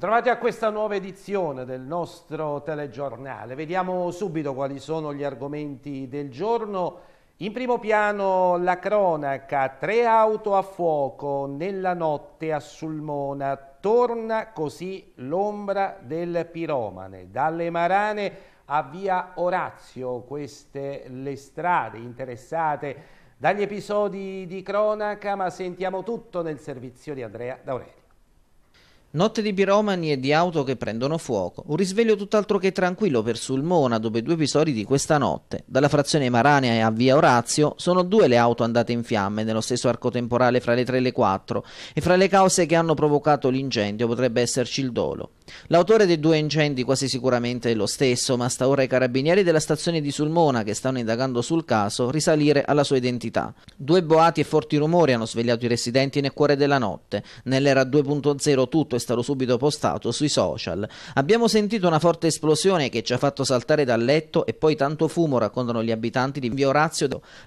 Bentrovati a questa nuova edizione del nostro telegiornale. Vediamo subito quali sono gli argomenti del giorno. In primo piano la cronaca, tre auto a fuoco nella notte a Sulmona, torna così l'ombra del piromane, dalle Marane a via Orazio, queste le strade interessate dagli episodi di cronaca, ma sentiamo tutto nel servizio di Andrea D'Aurelio. Notte di piromani e di auto che prendono fuoco, un risveglio tutt'altro che tranquillo per Sulmona dopo i due episodi di questa notte. Dalla frazione Marania e a via Orazio sono due le auto andate in fiamme nello stesso arco temporale fra le 3 e le 4 e fra le cause che hanno provocato l'incendio potrebbe esserci il dolo. L'autore dei due incendi quasi sicuramente è lo stesso, ma sta ora ai carabinieri della stazione di Sulmona che stanno indagando sul caso risalire alla sua identità. Due boati e forti rumori hanno svegliato i residenti nel cuore della notte. Nell'era 2.0 tutto è stato subito postato sui social. Abbiamo sentito una forte esplosione che ci ha fatto saltare dal letto e poi tanto fumo, raccontano gli abitanti di Via Orazio.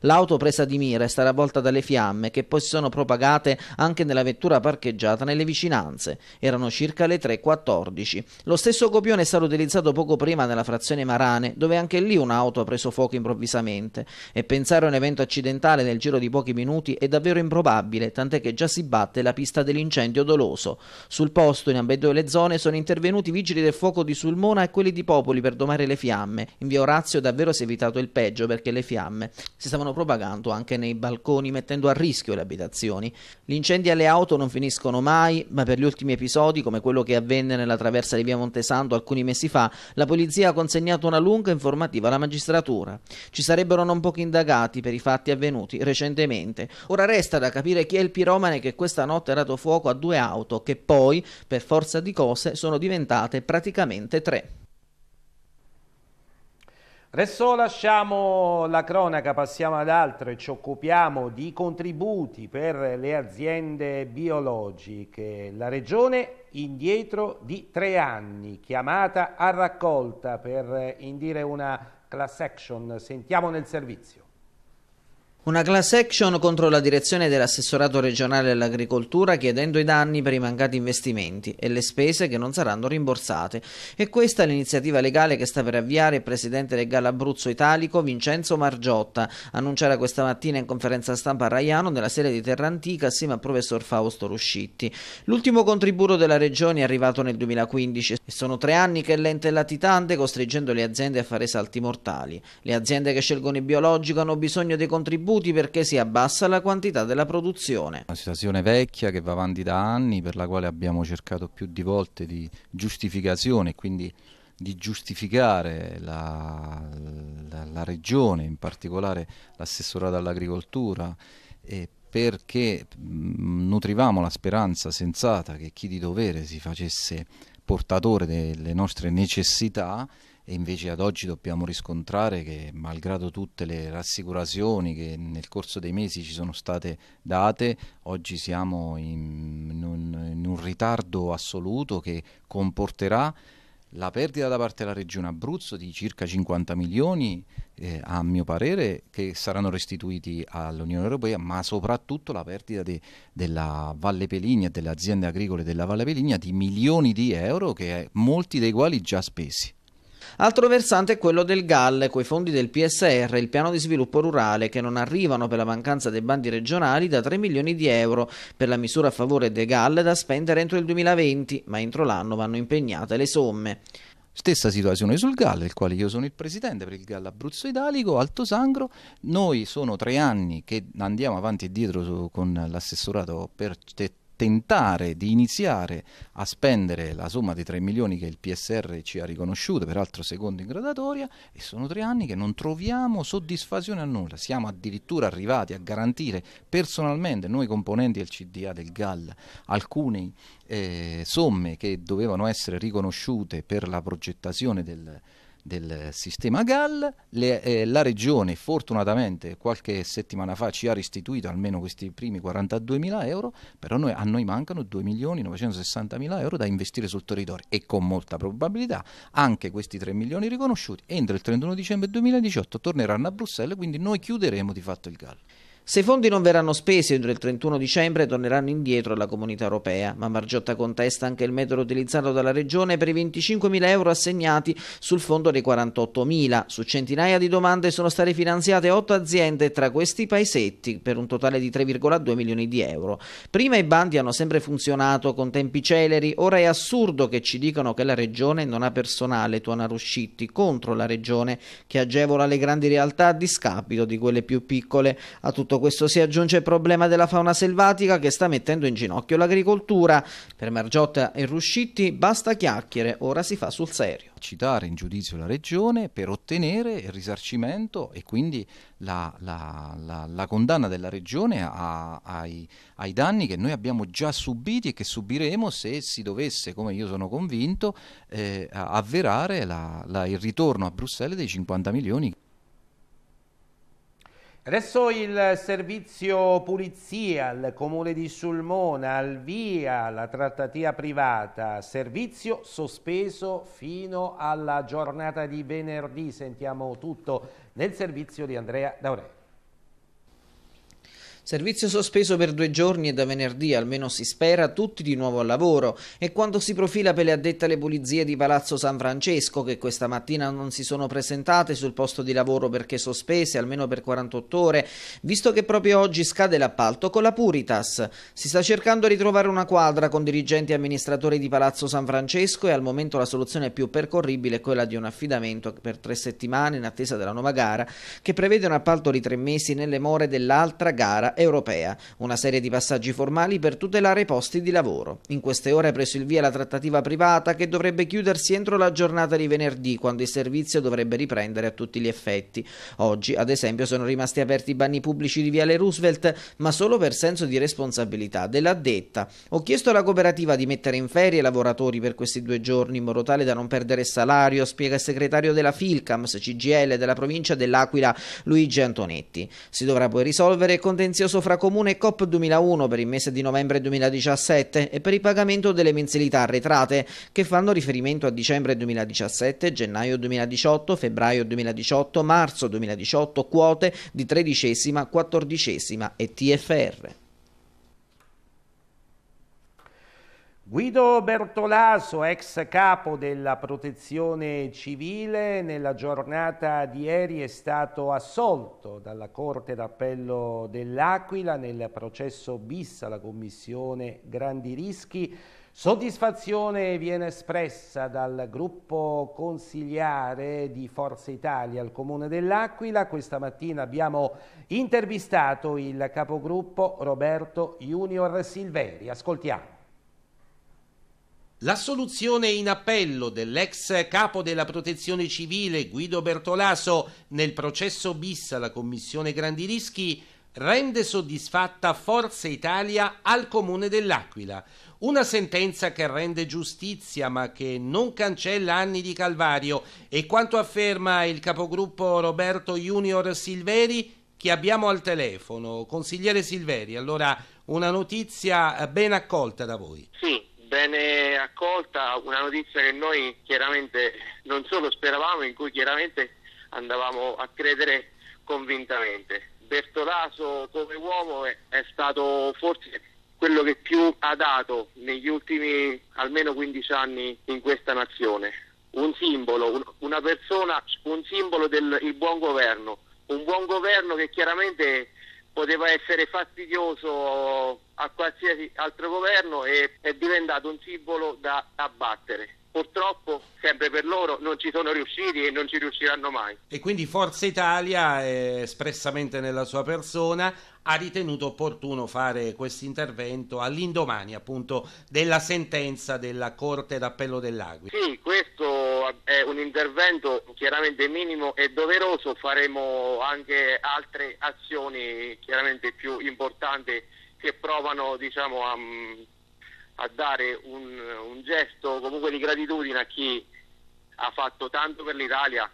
L'auto presa di mira è stata avvolta dalle fiamme che poi si sono propagate anche nella vettura parcheggiata nelle vicinanze. Erano circa le 3.14. Lo stesso copione è stato utilizzato poco prima nella frazione Marane, dove anche lì un'auto ha preso fuoco improvvisamente. E pensare a un evento accidentale nel giro di pochi minuti è davvero improbabile, tant'è che già si batte la pista dell'incendio doloso. Sul posto, in ambedue le zone, sono intervenuti i vigili del fuoco di Sulmona e quelli di Popoli per domare le fiamme. In via Orazio davvero si è evitato il peggio perché le fiamme si stavano propagando anche nei balconi mettendo a rischio le abitazioni. Gli incendi alle auto non finiscono mai, ma per gli ultimi episodi, come quello che avvenne nella traversa di via Montesanto alcuni mesi fa, la polizia ha consegnato una lunga informativa alla magistratura. Ci sarebbero non pochi indagati per i fatti avvenuti recentemente. Ora resta da capire chi è il piromane che questa notte ha dato fuoco a due auto che poi per forza di cose sono diventate praticamente tre. Adesso lasciamo la cronaca, passiamo ad altro e ci occupiamo di contributi per le aziende biologiche. La Regione indietro di tre anni, chiamata a raccolta per indire una class action. Sentiamo nel servizio. Una class action contro la direzione dell'assessorato regionale all'agricoltura chiedendo i danni per i mancati investimenti e le spese che non saranno rimborsate. E questa è l'iniziativa legale che sta per avviare il presidente del Abruzzo Italico Vincenzo Margiotta, annunciata questa mattina in conferenza stampa a Raiano nella sede di Terra Antica assieme al professor Fausto Ruscitti. L'ultimo contributo della regione è arrivato nel 2015 e sono tre anni che l'ente latitante costringendo le aziende a fare salti mortali. Le aziende che scelgono il biologico hanno bisogno dei contributi contributi perché si abbassa la quantità della produzione. Una situazione vecchia che va avanti da anni, per la quale abbiamo cercato più di volte di giustificazione, e quindi di giustificare la, la, la regione, in particolare l'assessorato all'agricoltura, perché mm, nutrivamo la speranza sensata che chi di dovere si facesse portatore delle nostre necessità e invece ad oggi dobbiamo riscontrare che malgrado tutte le rassicurazioni che nel corso dei mesi ci sono state date, oggi siamo in, in, un, in un ritardo assoluto che comporterà la perdita da parte della Regione Abruzzo di circa 50 milioni, eh, a mio parere, che saranno restituiti all'Unione Europea, ma soprattutto la perdita de, della Valle Peligna, delle aziende agricole della Valle Peligna, di milioni di euro, che molti dei quali già spesi. Altro versante è quello del GAL, coi fondi del PSR, il piano di sviluppo rurale, che non arrivano per la mancanza dei bandi regionali da 3 milioni di euro per la misura a favore dei GAL da spendere entro il 2020, ma entro l'anno vanno impegnate le somme. Stessa situazione sul GAL, del quale io sono il presidente per il GAL Abruzzo Italico, Alto Sangro. Noi sono tre anni che andiamo avanti e dietro su, con l'assessorato per tentare di iniziare a spendere la somma dei 3 milioni che il PSR ci ha riconosciuto, peraltro secondo in gradatoria, e sono tre anni che non troviamo soddisfazione a nulla. Siamo addirittura arrivati a garantire personalmente, noi componenti del CDA del GAL, alcune eh, somme che dovevano essere riconosciute per la progettazione del del sistema GAL, Le, eh, la regione fortunatamente qualche settimana fa ci ha restituito almeno questi primi 42 mila euro, però noi, a noi mancano 2 milioni 960 mila euro da investire sul territorio e con molta probabilità anche questi 3 milioni riconosciuti entro il 31 dicembre 2018 torneranno a Bruxelles, quindi noi chiuderemo di fatto il GAL. Se i fondi non verranno spesi entro il 31 dicembre torneranno indietro alla comunità europea, ma Margiotta contesta anche il metodo utilizzato dalla Regione per i 25.000 euro assegnati sul fondo dei 48.000. Su centinaia di domande sono state finanziate 8 aziende, tra questi paesetti, per un totale di 3,2 milioni di euro. Prima i bandi hanno sempre funzionato con tempi celeri, ora è assurdo che ci dicano che la Regione non ha personale, tuona Ruscitti, contro la Regione, che agevola le grandi realtà a discapito di quelle più piccole. A tutto tutto questo si aggiunge il problema della fauna selvatica che sta mettendo in ginocchio l'agricoltura. Per Margiotta e Ruscitti basta chiacchiere, ora si fa sul serio. Citare in giudizio la regione per ottenere il risarcimento e quindi la, la, la, la condanna della regione a, ai, ai danni che noi abbiamo già subiti e che subiremo se si dovesse, come io sono convinto, eh, avverare la, la, il ritorno a Bruxelles dei 50 milioni. Adesso il servizio pulizia al comune di Sulmona, al via la trattativa privata, servizio sospeso fino alla giornata di venerdì, sentiamo tutto nel servizio di Andrea D'Aurelio. Servizio sospeso per due giorni e da venerdì, almeno si spera, tutti di nuovo al lavoro. E quando si profila per le addette alle pulizie di Palazzo San Francesco, che questa mattina non si sono presentate sul posto di lavoro perché sospese, almeno per 48 ore, visto che proprio oggi scade l'appalto con la Puritas. Si sta cercando di trovare una quadra con dirigenti e amministratori di Palazzo San Francesco e al momento la soluzione più percorribile è quella di un affidamento per tre settimane in attesa della nuova gara, che prevede un appalto di tre mesi nelle more dell'altra gara europea, una serie di passaggi formali per tutelare i posti di lavoro. In queste ore è preso il via la trattativa privata che dovrebbe chiudersi entro la giornata di venerdì, quando il servizio dovrebbe riprendere a tutti gli effetti. Oggi, ad esempio, sono rimasti aperti i bagni pubblici di Viale Roosevelt, ma solo per senso di responsabilità dell'addetta. Ho chiesto alla cooperativa di mettere in ferie i lavoratori per questi due giorni in modo tale da non perdere salario, spiega il segretario della Filcams CGL della provincia dell'Aquila Luigi Antonetti. Si dovrà poi risolvere il contenzioso compreso fra Comune e COP 2001 per il mese di novembre 2017 e per il pagamento delle mensilità arretrate che fanno riferimento a dicembre 2017, gennaio 2018, febbraio 2018, marzo 2018, quote di tredicesima, quattordicesima e TFR. Guido Bertolaso, ex capo della protezione civile, nella giornata di ieri è stato assolto dalla Corte d'Appello dell'Aquila nel processo bis alla Commissione Grandi Rischi. Soddisfazione viene espressa dal gruppo consigliare di Forza Italia al Comune dell'Aquila. Questa mattina abbiamo intervistato il capogruppo Roberto Junior Silveri. Ascoltiamo. La soluzione in appello dell'ex capo della protezione civile Guido Bertolaso nel processo bis alla commissione Grandi Rischi rende soddisfatta Forza Italia al comune dell'Aquila. Una sentenza che rende giustizia ma che non cancella anni di calvario e quanto afferma il capogruppo Roberto Junior Silveri che abbiamo al telefono. Consigliere Silveri, allora una notizia ben accolta da voi. Sì, bene accolta, una notizia che noi chiaramente non solo speravamo, in cui chiaramente andavamo a credere convintamente. Bertolaso come uomo è, è stato forse quello che più ha dato negli ultimi almeno 15 anni in questa nazione. Un simbolo, un, una persona, un simbolo del buon governo, un buon governo che chiaramente poteva essere fastidioso a qualsiasi altro governo e è diventato un simbolo da abbattere. Purtroppo, sempre per loro, non ci sono riusciti e non ci riusciranno mai. E quindi Forza Italia, eh, espressamente nella sua persona, ha ritenuto opportuno fare questo intervento all'indomani appunto della sentenza della Corte d'Appello dell'Aquila. Sì, questo è un intervento chiaramente minimo e doveroso, faremo anche altre azioni chiaramente più importanti che provano diciamo, a, a, dare un, un gesto comunque di gratitudine a chi ha fatto tanto per l'Italia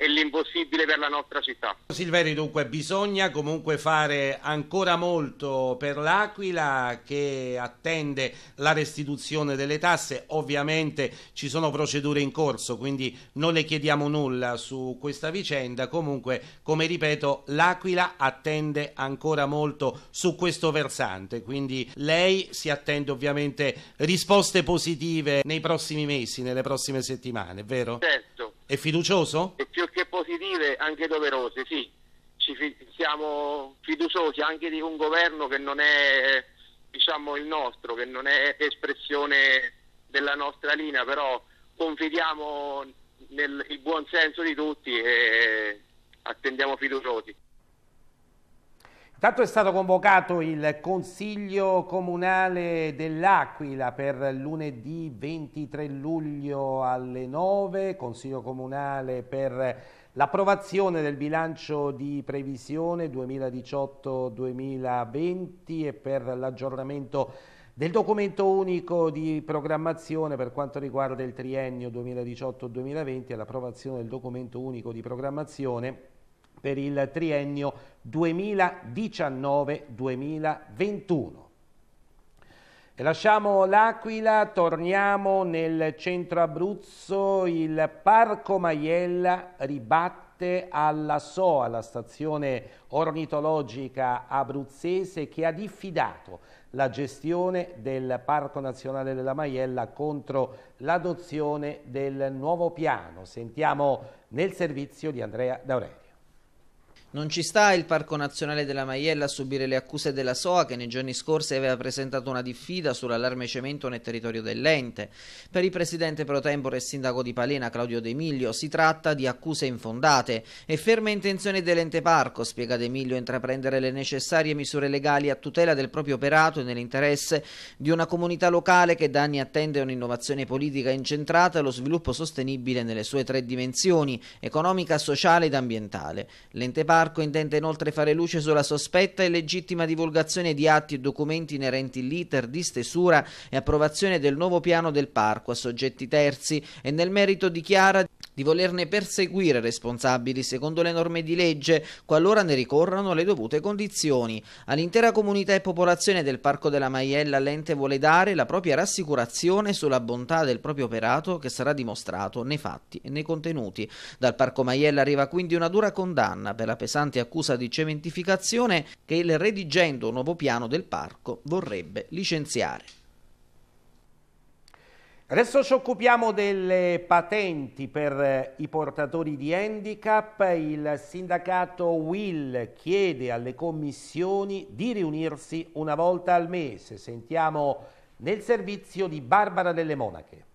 e l'impossibile per la nostra città. Silveri, dunque, bisogna comunque fare ancora molto per l'Aquila che attende la restituzione delle tasse. Ovviamente ci sono procedure in corso, quindi non le chiediamo nulla su questa vicenda. Comunque, come ripeto, l'Aquila attende ancora molto su questo versante, quindi lei si attende ovviamente risposte positive nei prossimi mesi, nelle prossime settimane, vero? Certo. È fiducioso? E più che positive, anche doverose, sì. Fi- siamo fiduciosi anche di un governo che non è diciamo, il nostro, che non è espressione della nostra linea, però confidiamo nel buon senso di tutti e attendiamo fiduciosi. Intanto è stato convocato il Consiglio Comunale dell'Aquila per lunedì 23 luglio alle 9, Consiglio Comunale per l'approvazione del bilancio di previsione 2018-2020 e per l'aggiornamento del documento unico di programmazione per quanto riguarda il triennio 2018-2020 e l'approvazione del documento unico di programmazione per il triennio 2019-2021. lasciamo l'Aquila, torniamo nel centro Abruzzo, il Parco Maiella ribatte alla SOA, la stazione ornitologica abruzzese che ha diffidato la gestione del Parco Nazionale della Maiella contro l'adozione del nuovo piano. Sentiamo nel servizio di Andrea D'Aurelio. Non ci sta il Parco Nazionale della Maiella a subire le accuse della SOA che nei giorni scorsi aveva presentato una diffida sull'allarme cemento nel territorio dell'ente. Per il presidente pro tempore e sindaco di Palena Claudio De Miglio si tratta di accuse infondate e ferma intenzione dell'ente parco, spiega De Miglio, intraprendere le necessarie misure legali a tutela del proprio operato e nell'interesse di una comunità locale che da anni attende un'innovazione politica incentrata allo sviluppo sostenibile nelle sue tre dimensioni, economica, sociale ed ambientale. L'ente parco Parco intende inoltre fare luce sulla sospetta e legittima divulgazione di atti e documenti inerenti l'iter di stesura e approvazione del nuovo piano del parco a soggetti terzi e nel merito dichiara di volerne perseguire responsabili secondo le norme di legge, qualora ne ricorrano le dovute condizioni. All'intera comunità e popolazione del Parco della Maiella l'ente vuole dare la propria rassicurazione sulla bontà del proprio operato che sarà dimostrato nei fatti e nei contenuti. Dal Parco Maiella arriva quindi una dura condanna per la pesante accusa di cementificazione che il redigendo nuovo piano del parco vorrebbe licenziare. Adesso ci occupiamo delle patenti per eh, i portatori di handicap. Il sindacato Will chiede alle commissioni di riunirsi una volta al mese. Sentiamo nel servizio di Barbara delle Monache.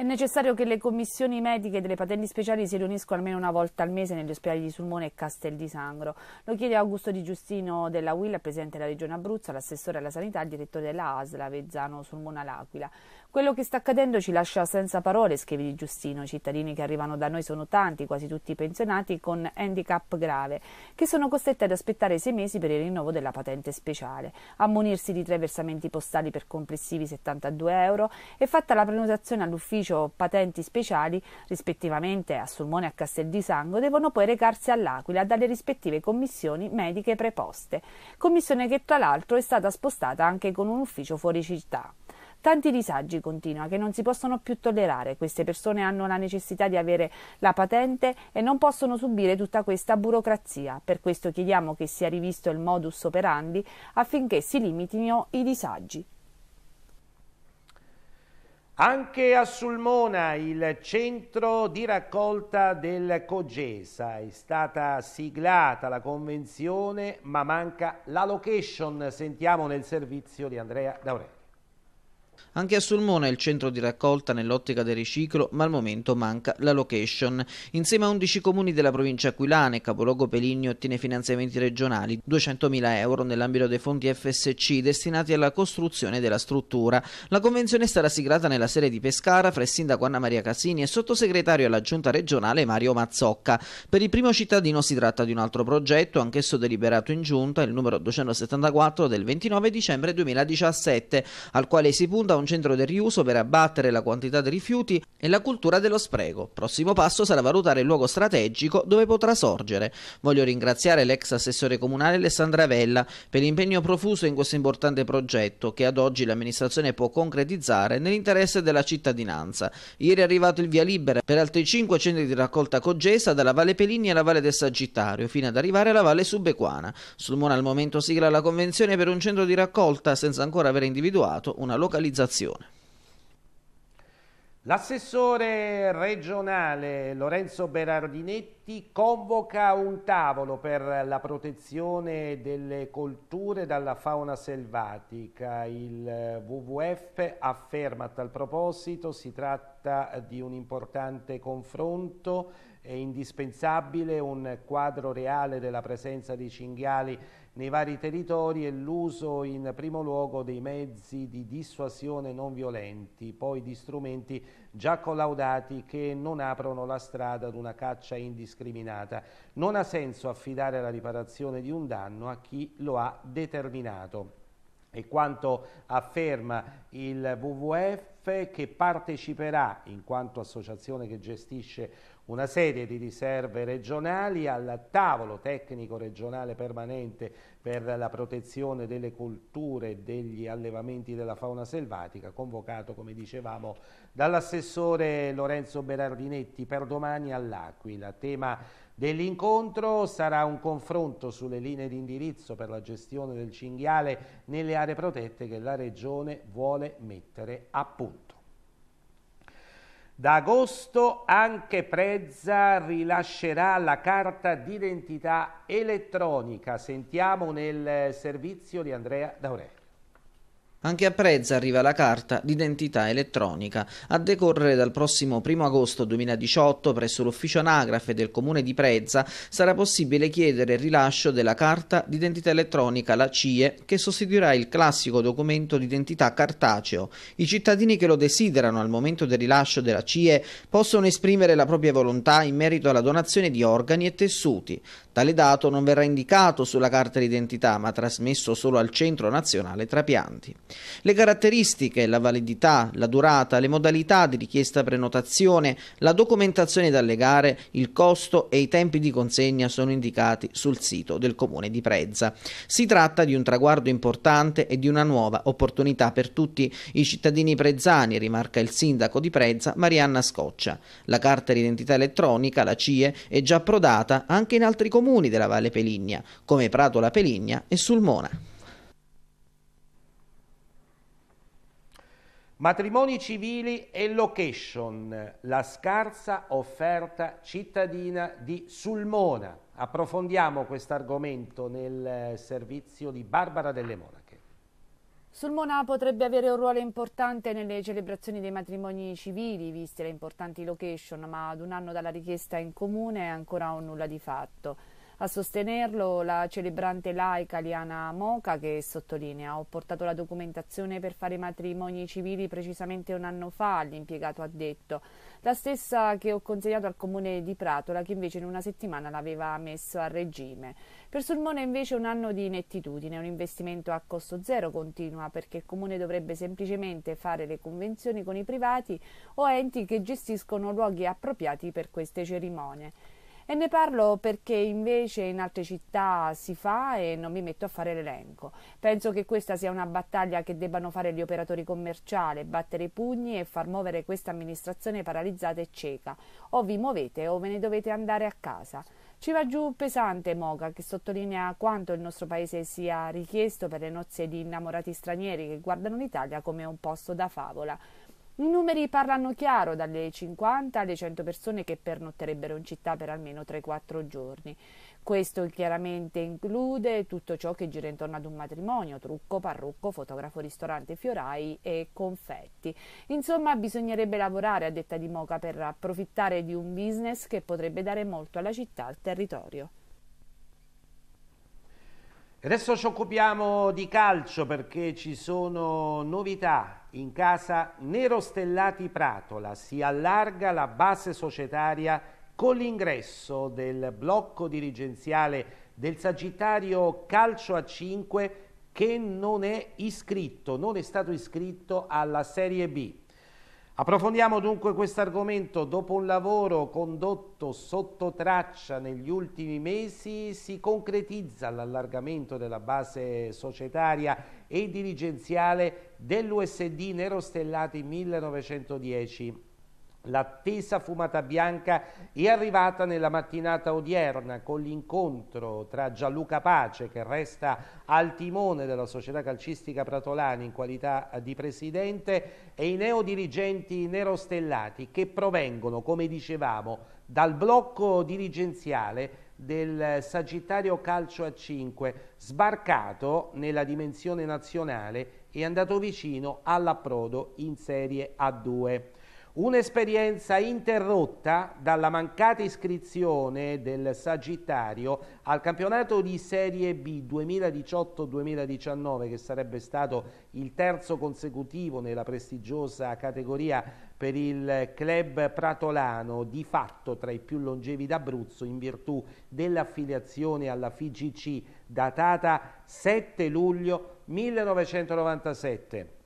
È necessario che le commissioni mediche delle patenti speciali si riuniscano almeno una volta al mese negli ospedali di Sulmone e Castel di Sangro. Lo chiede Augusto Di Giustino della Will, presidente della Regione Abruzzo, l'assessore alla sanità e il direttore della ASL Vezzano Sulmona all'Aquila. Quello che sta accadendo ci lascia senza parole, scrive Di Giustino. I cittadini che arrivano da noi sono tanti, quasi tutti pensionati con handicap grave, che sono costretti ad aspettare sei mesi per il rinnovo della patente speciale, ammonirsi di tre versamenti postali per complessivi 72 euro e fatta la prenotazione all'ufficio Ufficio Patenti Speciali, rispettivamente a Sulmone e a Castel di Sango, devono poi recarsi all'Aquila dalle rispettive commissioni mediche preposte, commissione che tra l'altro è stata spostata anche con un ufficio fuori città. Tanti disagi continua che non si possono più tollerare. Queste persone hanno la necessità di avere la patente e non possono subire tutta questa burocrazia. Per questo chiediamo che sia rivisto il modus operandi affinché si limitino i disagi. Anche a Sulmona il centro di raccolta del Cogesa è stata siglata la convenzione ma manca la location, sentiamo nel servizio di Andrea D'Aurelio. Anche a Sulmona è il centro di raccolta nell'ottica del riciclo, ma al momento manca la location. Insieme a 11 comuni della provincia aquilana, e Capoluogo Peligno ottiene finanziamenti regionali, 200.000 euro nell'ambito dei fondi FSC destinati alla costruzione della struttura. La convenzione sarà siglata nella sede di Pescara fra il sindaco Anna Maria Casini e sottosegretario alla giunta regionale Mario Mazzocca. Per il primo cittadino si tratta di un altro progetto, anch'esso deliberato in giunta, il numero 274 del 29 dicembre 2017, al quale si punta a un centro del riuso per abbattere la quantità di rifiuti e la cultura dello spreco. Prossimo passo sarà valutare il luogo strategico dove potrà sorgere. Voglio ringraziare l'ex assessore comunale Alessandra Vella per l'impegno profuso in questo importante progetto che ad oggi l'amministrazione può concretizzare nell'interesse della cittadinanza. Ieri è arrivato il via libera per altri 5 centri di raccolta cogesa dalla Valle Pelini alla Valle del Sagittario fino ad arrivare alla Valle Subequana. Sulmona al momento sigla la convenzione per un centro di raccolta senza ancora aver individuato una localizzazione organizzazione. L'assessore regionale Lorenzo Berardinetti convoca un tavolo per la protezione delle colture dalla fauna selvatica. Il WWF afferma a tal proposito si tratta di un importante confronto è indispensabile un quadro reale della presenza dei cinghiali nei vari territori è l'uso in primo luogo dei mezzi di dissuasione non violenti, poi di strumenti già collaudati che non aprono la strada ad una caccia indiscriminata. Non ha senso affidare la riparazione di un danno a chi lo ha determinato. E quanto afferma il WWF che parteciperà, in quanto associazione che gestisce una serie di riserve regionali, al tavolo tecnico regionale permanente per la protezione delle colture e degli allevamenti della fauna selvatica, convocato, come dicevamo, dall'assessore Lorenzo Berardinetti per domani all'Aquila. Tema dell'incontro sarà un confronto sulle linee di indirizzo per la gestione del cinghiale nelle aree protette che la Regione vuole mettere a punto. Da agosto anche Prezza rilascerà la carta d'identità elettronica. Sentiamo nel servizio di Andrea D'Aurea. Anche a Prezza arriva la carta d'identità elettronica. A decorrere dal prossimo 1 agosto 2018 presso l'ufficio anagrafe del comune di Prezza sarà possibile chiedere il rilascio della carta d'identità elettronica, la CIE, che sostituirà il classico documento d'identità cartaceo. I cittadini che lo desiderano al momento del rilascio della CIE possono esprimere la propria volontà in merito alla donazione di organi e tessuti. Tale dato non verrà indicato sulla carta d'identità ma trasmesso solo al Centro Nazionale Trapianti. Le caratteristiche, la validità, la durata, le modalità di richiesta prenotazione, la documentazione da legare, il costo e i tempi di consegna sono indicati sul sito del comune di Prezza. Si tratta di un traguardo importante e di una nuova opportunità per tutti i cittadini prezzani, rimarca il sindaco di Prezza Marianna Scoccia. La carta d'identità elettronica, la CIE, è già approdata anche in altri comuni della Valle Peligna, come Prato la Peligna e Sulmona. Matrimoni civili e location, la scarsa offerta cittadina di Sulmona. Approfondiamo questo argomento nel eh, servizio di Barbara delle Monache. Sulmona potrebbe avere un ruolo importante nelle celebrazioni dei matrimoni civili, viste le importanti location, ma ad un anno dalla richiesta in comune è ancora un nulla di fatto. A sostenerlo la celebrante laica Liana Moca che sottolinea ho portato la documentazione per fare matrimoni civili precisamente un anno fa, l'impiegato ha detto, la stessa che ho consegnato al comune di Pratola che invece in una settimana l'aveva messo a regime. Per Sulmona invece un anno di inettitudine, un investimento a costo zero continua perché il comune dovrebbe semplicemente fare le convenzioni con i privati o enti che gestiscono luoghi appropriati per queste cerimonie e ne parlo perché invece in altre città si fa e non mi metto a fare l'elenco. Penso che questa sia una battaglia che debbano fare gli operatori commerciali, battere i pugni e far muovere questa amministrazione paralizzata e cieca. O vi muovete o ve ne dovete andare a casa. Ci va giù pesante Moga che sottolinea quanto il nostro paese sia richiesto per le nozze di innamorati stranieri che guardano l'Italia come un posto da favola. I numeri parlano chiaro, dalle 50 alle 100 persone che pernotterebbero in città per almeno 3-4 giorni. Questo chiaramente include tutto ciò che gira intorno ad un matrimonio, trucco, parrucco, fotografo, ristorante, fiorai e confetti. Insomma, bisognerebbe lavorare, a detta di Moca, per approfittare di un business che potrebbe dare molto alla città e al territorio adesso ci occupiamo di calcio perché ci sono novità. In casa Nero Stellati Pratola si allarga la base societaria con l'ingresso del blocco dirigenziale del Sagittario Calcio a 5 che non è iscritto, non è stato iscritto alla Serie B. Approfondiamo dunque questo argomento. Dopo un lavoro condotto sotto traccia negli ultimi mesi, si concretizza l'allargamento della base societaria e dirigenziale dell'USD Nero Stellati 1910 L'attesa fumata bianca è arrivata nella mattinata odierna con l'incontro tra Gianluca Pace, che resta al timone della società calcistica Pratolani in qualità di presidente, e i neodirigenti nerostellati che provengono, come dicevamo, dal blocco dirigenziale del Sagittario Calcio a 5, sbarcato nella dimensione nazionale e andato vicino all'approdo in Serie A2. Un'esperienza interrotta dalla mancata iscrizione del Sagittario al campionato di Serie B 2018-2019 che sarebbe stato il terzo consecutivo nella prestigiosa categoria per il club pratolano, di fatto tra i più longevi d'Abruzzo in virtù dell'affiliazione alla FIGC datata 7 luglio 1997.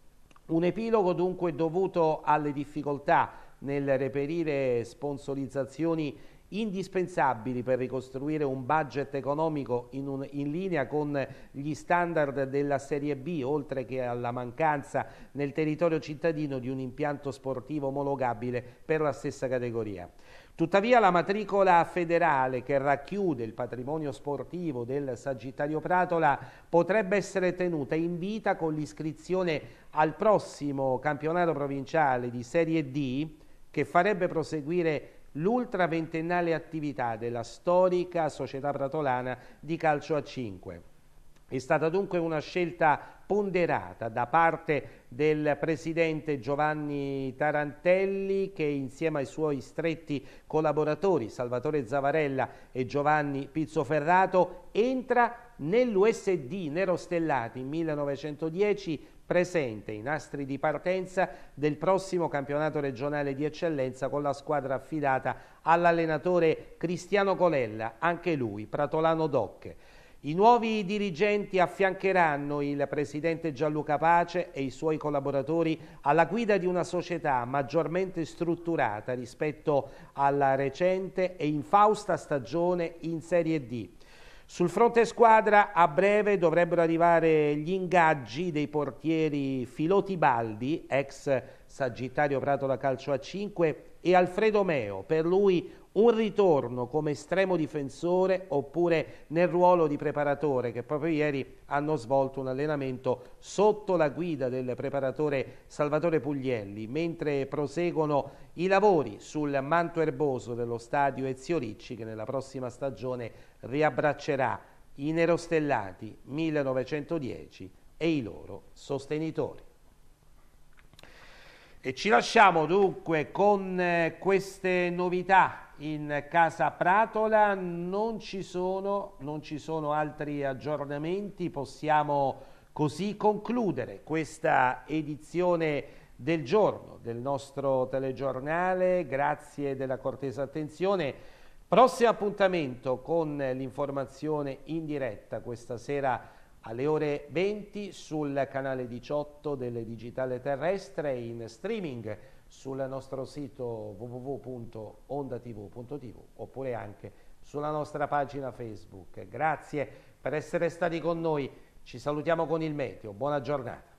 Un epilogo dunque dovuto alle difficoltà nel reperire sponsorizzazioni indispensabili per ricostruire un budget economico in, un, in, linea con gli standard della Serie B, oltre che alla mancanza nel territorio cittadino di un impianto sportivo omologabile per la stessa categoria. Tuttavia la matricola federale che racchiude il patrimonio sportivo del Sagittario Pratola potrebbe essere tenuta in vita con l'iscrizione al prossimo campionato provinciale di Serie D che farebbe proseguire l'ultra ventennale attività della storica società pratolana di calcio a 5. È stata dunque una scelta ponderata da parte del presidente Giovanni Tarantelli che insieme ai suoi stretti collaboratori Salvatore Zavarella e Giovanni Pizzoferrato entra nell'USD Nero Stellati 1910 presente i nastri di partenza del prossimo campionato regionale di eccellenza con la squadra affidata all'allenatore Cristiano Colella, anche lui Pratolano Docche. I nuovi dirigenti affiancheranno il presidente Gianluca Pace e i suoi collaboratori alla guida di una società maggiormente strutturata rispetto alla recente e infausta stagione in Serie D sul fronte squadra a breve dovrebbero arrivare gli ingaggi dei portieri Filotibaldi, ex Sagittario Prato da calcio a 5 e Alfredo Meo, per lui un ritorno come estremo difensore oppure nel ruolo di preparatore che proprio ieri hanno svolto un allenamento sotto la guida del preparatore Salvatore Puglielli mentre proseguono i lavori sul manto erboso dello stadio Ezio Ricci che nella prossima stagione riabbraccerà i nerostellati 1910 e i loro sostenitori. E ci lasciamo dunque con eh, queste novità in Casa Pratola, non ci sono, non ci sono altri aggiornamenti, possiamo così concludere questa edizione del giorno del nostro telegiornale, grazie della cortesa attenzione. Prossimo appuntamento con l'informazione in diretta questa sera alle ore 20 sul canale 18 del Digitale Terrestre in streaming sul nostro sito www.ondatv.tv oppure anche sulla nostra pagina Facebook. Grazie per essere stati con noi, ci salutiamo con il meteo, buona giornata.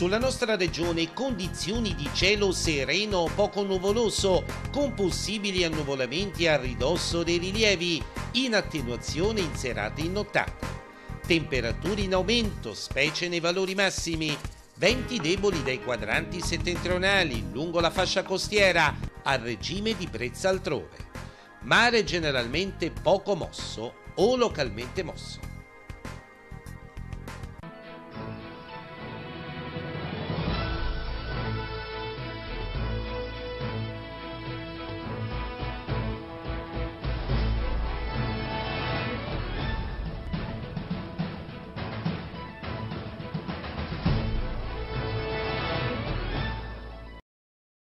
Sulla nostra regione condizioni di cielo sereno o poco nuvoloso, con possibili annuvolamenti a ridosso dei rilievi, in attenuazione in serata e in nottata. Temperature in aumento, specie nei valori massimi, venti deboli dai quadranti settentrionali lungo la fascia costiera, a regime di brezza altrove. Mare generalmente poco mosso o localmente mosso.